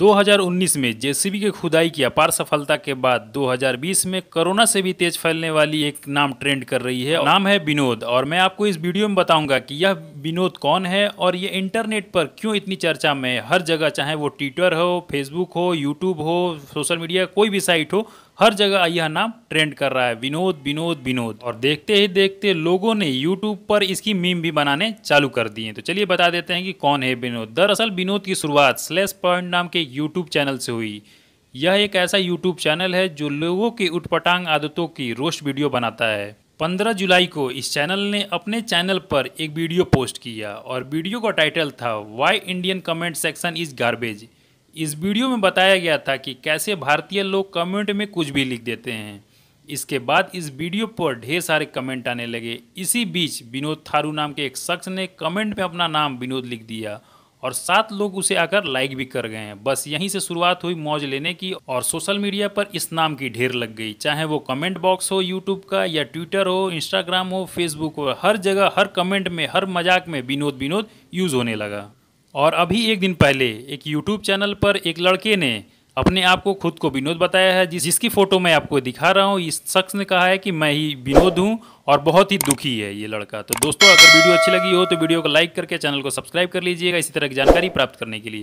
2019 में जेसीबी की खुदाई की अपार सफलता के बाद 2020 में कोरोना से भी तेज फैलने वाली एक नाम ट्रेंड कर रही है नाम है विनोद और मैं आपको इस वीडियो में बताऊंगा कि यह विनोद कौन है और ये इंटरनेट पर क्यों इतनी चर्चा में है हर जगह चाहे वो ट्विटर हो फेसबुक हो यूट्यूब हो सोशल मीडिया कोई भी साइट हो हर जगह यह नाम ट्रेंड कर रहा है विनोद विनोद विनोद और देखते ही देखते लोगों ने यूट्यूब पर इसकी मीम भी बनाने चालू कर दिए तो चलिए बता देते हैं कि कौन है विनोद दरअसल विनोद की शुरुआत स्लेश पॉइंट नाम के यूट्यूब चैनल से हुई यह एक ऐसा यूट्यूब चैनल है जो लोगों की उठपटांग आदतों की रोस्ट वीडियो बनाता है 15 जुलाई को इस चैनल ने अपने चैनल पर एक वीडियो पोस्ट किया और वीडियो का टाइटल था why Indian comment section is garbage इस वीडियो में बताया गया था कि कैसे भारतीय लोग कमेंट में कुछ भी लिख देते हैं इसके बाद इस वीडियो पर ढेर सारे कमेंट आने लगे इसी बीच विनोद थारू नाम के एक शख्स ने कमेंट में अपना नाम विनोद लिख दिया और सात लोग उसे आकर लाइक भी कर गए हैं बस यहीं से शुरुआत हुई मौज लेने की और सोशल मीडिया पर इस नाम की ढेर लग गई चाहे वो कमेंट बॉक्स हो यूट्यूब का या ट्विटर हो इंस्टाग्राम हो फेसबुक हो हर जगह हर कमेंट में हर मजाक में विनोद विनोद यूज़ होने लगा और अभी एक दिन पहले एक यूट्यूब चैनल पर एक लड़के ने अपने आप को खुद को विनोद बताया है जिस जिसकी फ़ोटो मैं आपको दिखा रहा हूँ इस शख्स ने कहा है कि मैं ही विनोद हूँ और बहुत ही दुखी है ये लड़का तो दोस्तों अगर वीडियो अच्छी लगी हो तो वीडियो को लाइक करके चैनल को सब्सक्राइब कर लीजिएगा इसी तरह की जानकारी प्राप्त करने के लिए